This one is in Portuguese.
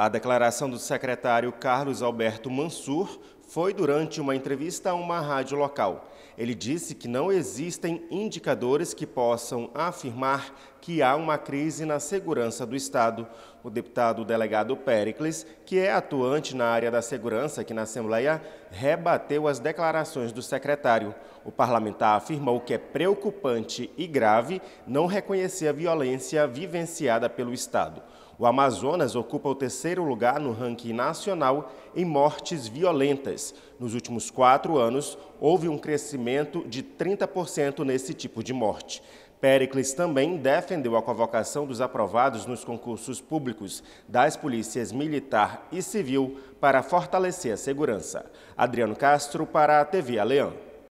A declaração do secretário Carlos Alberto Mansur foi durante uma entrevista a uma rádio local. Ele disse que não existem indicadores que possam afirmar que há uma crise na segurança do Estado. O deputado delegado Pericles, que é atuante na área da segurança aqui na Assembleia, rebateu as declarações do secretário. O parlamentar afirmou que é preocupante e grave não reconhecer a violência vivenciada pelo Estado. O Amazonas ocupa o terceiro lugar no ranking nacional em mortes violentas. Nos últimos quatro anos, houve um crescimento de 30% nesse tipo de morte. Pericles também defendeu a convocação dos aprovados nos concursos públicos das polícias militar e civil para fortalecer a segurança. Adriano Castro para a TV Aleão.